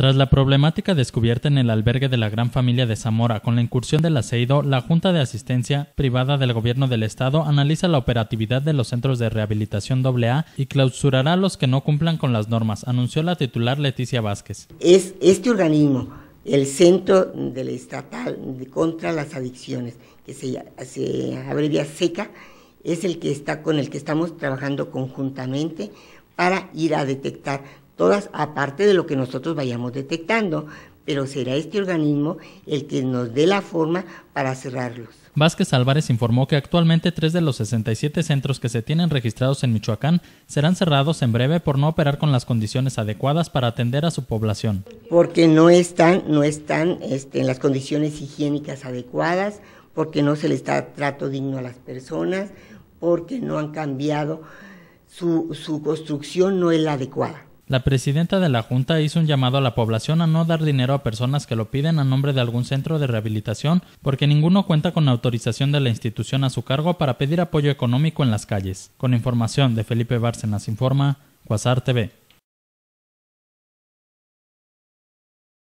Tras la problemática descubierta en el albergue de la Gran Familia de Zamora con la incursión del aceido, la Junta de Asistencia Privada del Gobierno del Estado analiza la operatividad de los centros de rehabilitación AA y clausurará a los que no cumplan con las normas, anunció la titular Leticia Vázquez. Es este organismo, el Centro del Estatal contra las Adicciones, que se, se abrevia SECA, es el que está con el que estamos trabajando conjuntamente para ir a detectar todas aparte de lo que nosotros vayamos detectando, pero será este organismo el que nos dé la forma para cerrarlos. Vázquez Álvarez informó que actualmente tres de los 67 centros que se tienen registrados en Michoacán serán cerrados en breve por no operar con las condiciones adecuadas para atender a su población. Porque no están, no están este, en las condiciones higiénicas adecuadas, porque no se les da trato digno a las personas, porque no han cambiado, su, su construcción no es la adecuada. La presidenta de la Junta hizo un llamado a la población a no dar dinero a personas que lo piden a nombre de algún centro de rehabilitación, porque ninguno cuenta con autorización de la institución a su cargo para pedir apoyo económico en las calles. Con información de Felipe Bárcenas informa, Quasar TV.